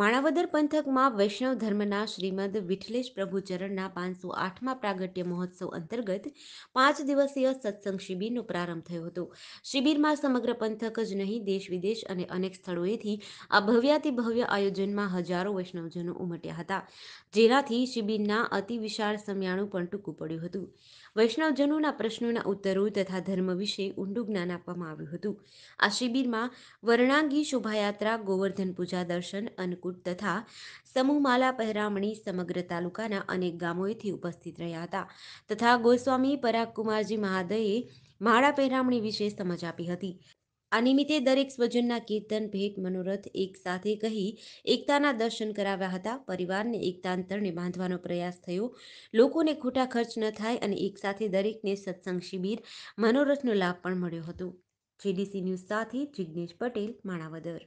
માણાવદર પંથકમાં વૈષ્ણવ ધર્મના શ્રીમદ વિઠલેશ પ્રભુચરણના પાંચસો આઠમા પ્રાગટ્ય મહોત્સવ અંતર્ગત પાંચ દિવસીય સત્સંગ શિબિરનો પ્રારંભ થયો હતો શિબિરમાં સમગ્ર પંથક જ નહીં દેશ વિદેશ અને અનેક સ્થળોએથી આ ભવ્યાતિ ભવ્ય આયોજનમાં હજારો વૈષ્ણવજનો ઉમટ્યા હતા જેનાથી શિબિરના અતિ વિશાળ સમયાણું પણ ટૂંકું પડ્યું હતું વૈષ્ણવજનોના પ્રશ્નોના ઉત્તરો તથા ધર્મ વિશે ઊંડું જ્ઞાન આપવામાં આવ્યું હતું આ શિબિરમાં વર્ણાંગી શોભાયાત્રા ગોવર્ધન પૂજા દર્શન અન્નકૂટ મુકુટ તથા સમૂહ માલા પહેરામણી સમગ્ર તાલુકાના અનેક ગામોએથી ઉપસ્થિત રહ્યા હતા તથા ગોસ્વામી પરાગકુમારજી મહાદયે માળા પહેરામણી વિશે સમજ આપી હતી આ નિમિત્તે દરેક સ્વજનના કીર્તન ભેટ મનોરથ એક સાથે કહી એકતાના દર્શન કરાવ્યા હતા પરિવારને એકતાંતરને બાંધવાનો પ્રયાસ થયો લોકોને ખોટા ખર્ચ ન થાય અને એક સાથે દરેકને સત્સંગ શિબિર મનોરથનો લાભ પણ મળ્યો હતો જેડીસી ન્યૂઝ સાથે જિજ્ઞેશ પટેલ માણાવદર